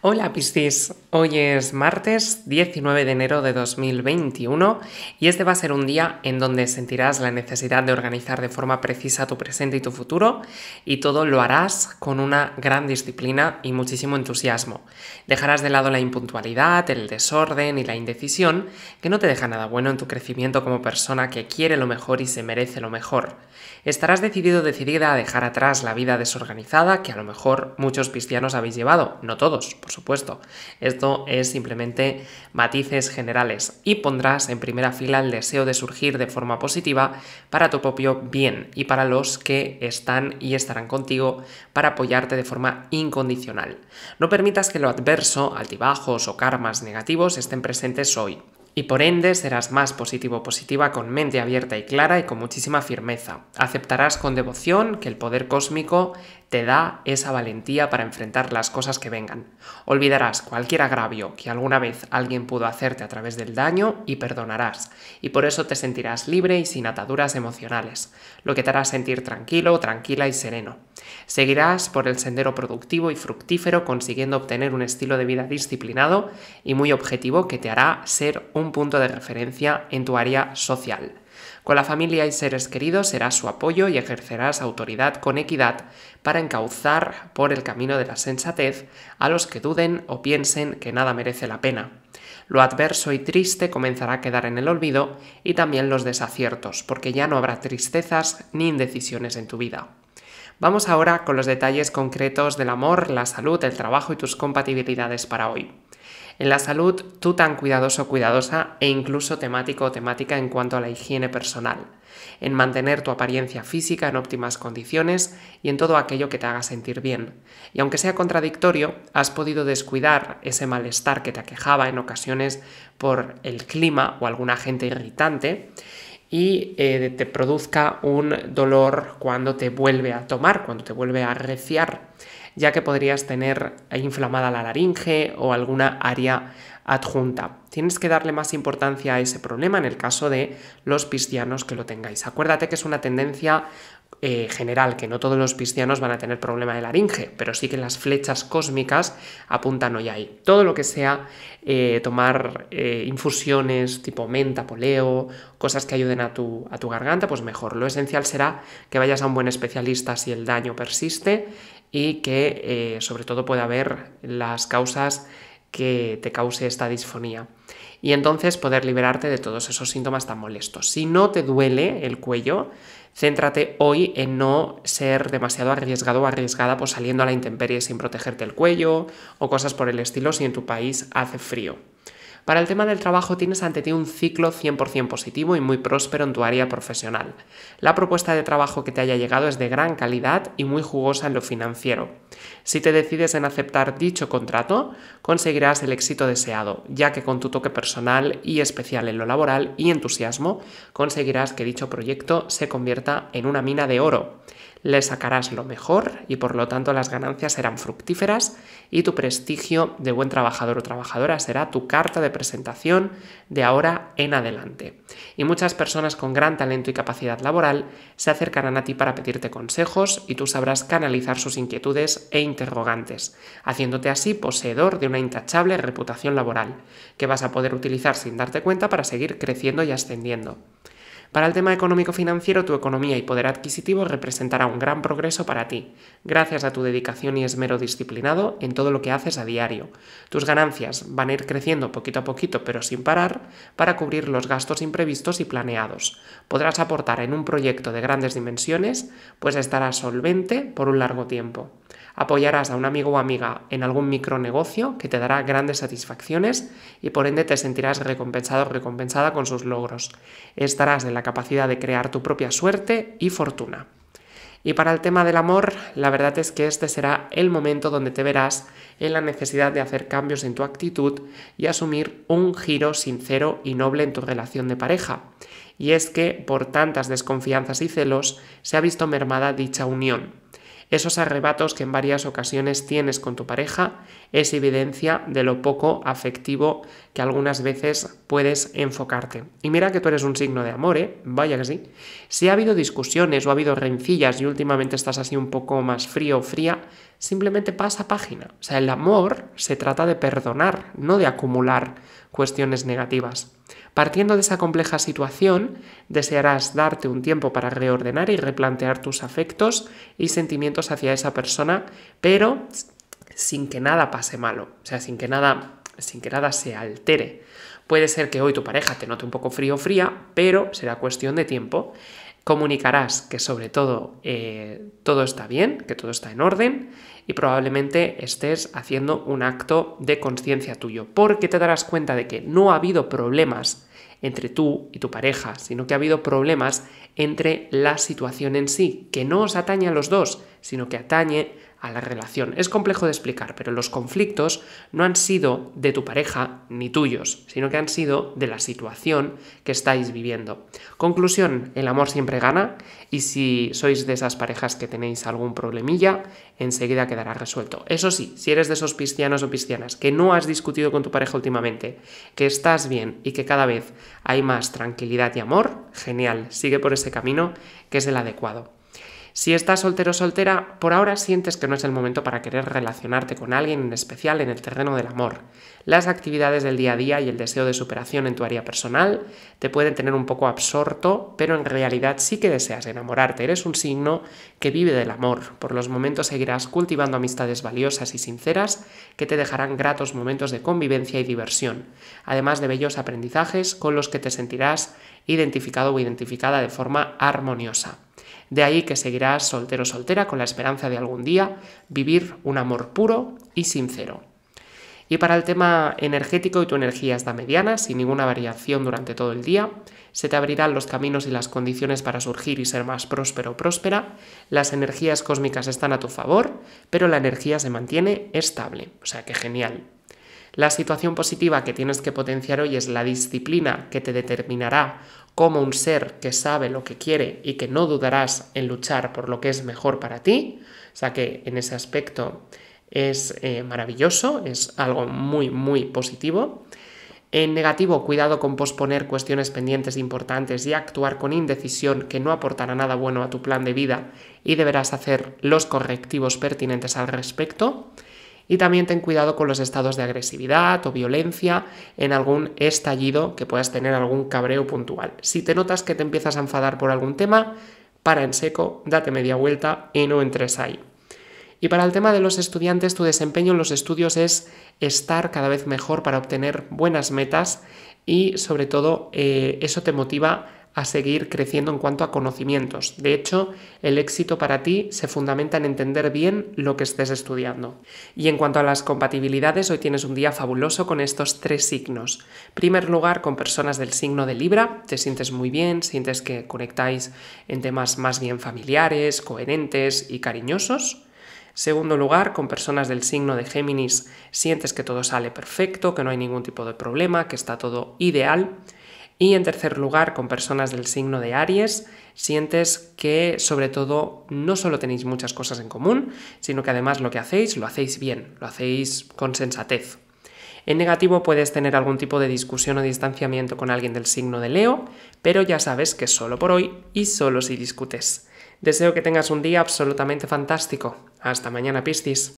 Hola Piscis, hoy es martes 19 de enero de 2021 y este va a ser un día en donde sentirás la necesidad de organizar de forma precisa tu presente y tu futuro y todo lo harás con una gran disciplina y muchísimo entusiasmo. Dejarás de lado la impuntualidad, el desorden y la indecisión que no te deja nada bueno en tu crecimiento como persona que quiere lo mejor y se merece lo mejor. Estarás decidido decidida a dejar atrás la vida desorganizada que a lo mejor muchos piscianos habéis llevado, no todos por supuesto. Esto es simplemente matices generales y pondrás en primera fila el deseo de surgir de forma positiva para tu propio bien y para los que están y estarán contigo para apoyarte de forma incondicional. No permitas que lo adverso, altibajos o karmas negativos estén presentes hoy y por ende serás más positivo o positiva con mente abierta y clara y con muchísima firmeza. Aceptarás con devoción que el poder cósmico te da esa valentía para enfrentar las cosas que vengan. Olvidarás cualquier agravio que alguna vez alguien pudo hacerte a través del daño y perdonarás, y por eso te sentirás libre y sin ataduras emocionales, lo que te hará sentir tranquilo, tranquila y sereno. Seguirás por el sendero productivo y fructífero consiguiendo obtener un estilo de vida disciplinado y muy objetivo que te hará ser un punto de referencia en tu área social. Con la familia y seres queridos serás su apoyo y ejercerás autoridad con equidad para encauzar por el camino de la sensatez a los que duden o piensen que nada merece la pena. Lo adverso y triste comenzará a quedar en el olvido y también los desaciertos, porque ya no habrá tristezas ni indecisiones en tu vida. Vamos ahora con los detalles concretos del amor, la salud, el trabajo y tus compatibilidades para hoy. En la salud, tú tan cuidadoso, o cuidadosa e incluso temático o temática en cuanto a la higiene personal, en mantener tu apariencia física en óptimas condiciones y en todo aquello que te haga sentir bien. Y aunque sea contradictorio, has podido descuidar ese malestar que te aquejaba en ocasiones por el clima o alguna gente irritante y eh, te produzca un dolor cuando te vuelve a tomar, cuando te vuelve a arreciar, ya que podrías tener inflamada la laringe o alguna área adjunta. Tienes que darle más importancia a ese problema en el caso de los piscianos que lo tengáis. Acuérdate que es una tendencia eh, general, que no todos los piscianos van a tener problema de laringe, pero sí que las flechas cósmicas apuntan hoy ahí. Todo lo que sea eh, tomar eh, infusiones tipo menta, poleo, cosas que ayuden a tu, a tu garganta, pues mejor. Lo esencial será que vayas a un buen especialista si el daño persiste y que sobre todo pueda haber las causas que te cause esta disfonía. Y entonces poder liberarte de todos esos síntomas tan molestos. Si no te duele el cuello, céntrate hoy en no ser demasiado arriesgado o arriesgada por saliendo a la intemperie sin protegerte el cuello o cosas por el estilo si en tu país hace frío. Para el tema del trabajo tienes ante ti un ciclo 100% positivo y muy próspero en tu área profesional. La propuesta de trabajo que te haya llegado es de gran calidad y muy jugosa en lo financiero. Si te decides en aceptar dicho contrato, conseguirás el éxito deseado, ya que con tu toque personal y especial en lo laboral y entusiasmo, conseguirás que dicho proyecto se convierta en una mina de oro le sacarás lo mejor y por lo tanto las ganancias serán fructíferas y tu prestigio de buen trabajador o trabajadora será tu carta de presentación de ahora en adelante. Y muchas personas con gran talento y capacidad laboral se acercarán a ti para pedirte consejos y tú sabrás canalizar sus inquietudes e interrogantes, haciéndote así poseedor de una intachable reputación laboral que vas a poder utilizar sin darte cuenta para seguir creciendo y ascendiendo. Para el tema económico-financiero, tu economía y poder adquisitivo representará un gran progreso para ti, gracias a tu dedicación y esmero disciplinado en todo lo que haces a diario. Tus ganancias van a ir creciendo poquito a poquito, pero sin parar, para cubrir los gastos imprevistos y planeados. Podrás aportar en un proyecto de grandes dimensiones, pues estarás solvente por un largo tiempo. Apoyarás a un amigo o amiga en algún micronegocio que te dará grandes satisfacciones y por ende te sentirás recompensado o recompensada con sus logros. Estarás la capacidad de crear tu propia suerte y fortuna. Y para el tema del amor, la verdad es que este será el momento donde te verás en la necesidad de hacer cambios en tu actitud y asumir un giro sincero y noble en tu relación de pareja. Y es que, por tantas desconfianzas y celos, se ha visto mermada dicha unión. Esos arrebatos que en varias ocasiones tienes con tu pareja es evidencia de lo poco afectivo que algunas veces puedes enfocarte. Y mira que tú eres un signo de amor, ¿eh? Vaya que sí. Si ha habido discusiones o ha habido rencillas y últimamente estás así un poco más frío o fría, simplemente pasa página. O sea, el amor se trata de perdonar, no de acumular cuestiones negativas. Partiendo de esa compleja situación, desearás darte un tiempo para reordenar y replantear tus afectos y sentimientos hacia esa persona, pero sin que nada pase malo, o sea, sin que nada, sin que nada se altere. Puede ser que hoy tu pareja te note un poco frío o fría, pero será cuestión de tiempo comunicarás que sobre todo eh, todo está bien, que todo está en orden y probablemente estés haciendo un acto de conciencia tuyo, porque te darás cuenta de que no ha habido problemas entre tú y tu pareja, sino que ha habido problemas entre la situación en sí, que no os atañe a los dos, sino que atañe a la relación. Es complejo de explicar, pero los conflictos no han sido de tu pareja ni tuyos, sino que han sido de la situación que estáis viviendo. Conclusión, el amor siempre gana y si sois de esas parejas que tenéis algún problemilla, enseguida quedará resuelto. Eso sí, si eres de esos piscianos o piscianas que no has discutido con tu pareja últimamente, que estás bien y que cada vez hay más tranquilidad y amor, genial, sigue por ese camino que es el adecuado. Si estás soltero o soltera, por ahora sientes que no es el momento para querer relacionarte con alguien en especial en el terreno del amor. Las actividades del día a día y el deseo de superación en tu área personal te pueden tener un poco absorto, pero en realidad sí que deseas enamorarte. Eres un signo que vive del amor. Por los momentos seguirás cultivando amistades valiosas y sinceras que te dejarán gratos momentos de convivencia y diversión, además de bellos aprendizajes con los que te sentirás identificado o identificada de forma armoniosa. De ahí que seguirás soltero soltera con la esperanza de algún día vivir un amor puro y sincero. Y para el tema energético y tu energía está mediana, sin ninguna variación durante todo el día, se te abrirán los caminos y las condiciones para surgir y ser más próspero o próspera, las energías cósmicas están a tu favor, pero la energía se mantiene estable, o sea que genial. La situación positiva que tienes que potenciar hoy es la disciplina que te determinará como un ser que sabe lo que quiere y que no dudarás en luchar por lo que es mejor para ti. O sea que en ese aspecto es eh, maravilloso, es algo muy, muy positivo. En negativo, cuidado con posponer cuestiones pendientes e importantes y actuar con indecisión que no aportará nada bueno a tu plan de vida y deberás hacer los correctivos pertinentes al respecto y también ten cuidado con los estados de agresividad o violencia en algún estallido que puedas tener algún cabreo puntual. Si te notas que te empiezas a enfadar por algún tema, para en seco, date media vuelta y no entres ahí. Y para el tema de los estudiantes, tu desempeño en los estudios es estar cada vez mejor para obtener buenas metas y sobre todo eh, eso te motiva a seguir creciendo en cuanto a conocimientos. De hecho, el éxito para ti se fundamenta en entender bien lo que estés estudiando. Y en cuanto a las compatibilidades, hoy tienes un día fabuloso con estos tres signos. Primer lugar, con personas del signo de Libra, te sientes muy bien, sientes que conectáis en temas más bien familiares, coherentes y cariñosos. Segundo lugar, con personas del signo de Géminis sientes que todo sale perfecto, que no hay ningún tipo de problema, que está todo ideal. Y en tercer lugar, con personas del signo de Aries, sientes que sobre todo no solo tenéis muchas cosas en común, sino que además lo que hacéis lo hacéis bien, lo hacéis con sensatez. En negativo puedes tener algún tipo de discusión o distanciamiento con alguien del signo de Leo, pero ya sabes que solo por hoy y solo si discutes. Deseo que tengas un día absolutamente fantástico. Hasta mañana, Piscis.